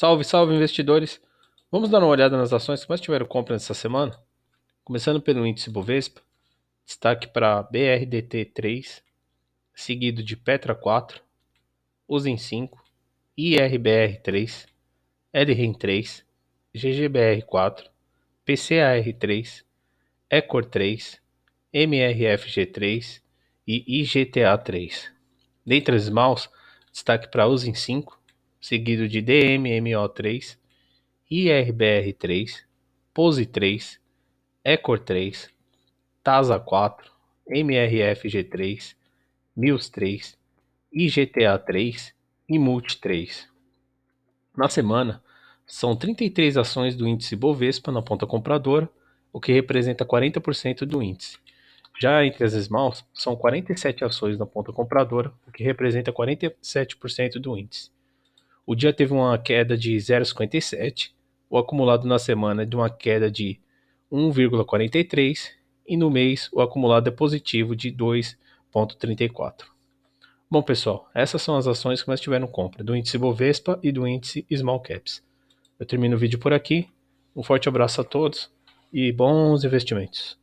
Salve, salve investidores! Vamos dar uma olhada nas ações que mais tiveram compra nessa semana? Começando pelo índice Bovespa, destaque para BRDT3, seguido de Petra 4, Usin 5, IRBR3, LREN 3, GGBR 4, PCAR3, Ecor 3, MRFG3 e IGTA3. Dentre as maus, destaque para Usin 5, seguido de DMMO3, IRBR3, POSE3, ECOR3, TASA4, MRFG3, MILS3, IGTA3 e MULT3. Na semana, são 33 ações do índice Bovespa na ponta compradora, o que representa 40% do índice. Já entre as esmaus, são 47 ações na ponta compradora, o que representa 47% do índice. O dia teve uma queda de 0,57, o acumulado na semana de uma queda de 1,43 e no mês o acumulado é positivo de 2,34. Bom pessoal, essas são as ações que mais tiveram compra do índice Bovespa e do índice Small Caps. Eu termino o vídeo por aqui. Um forte abraço a todos e bons investimentos.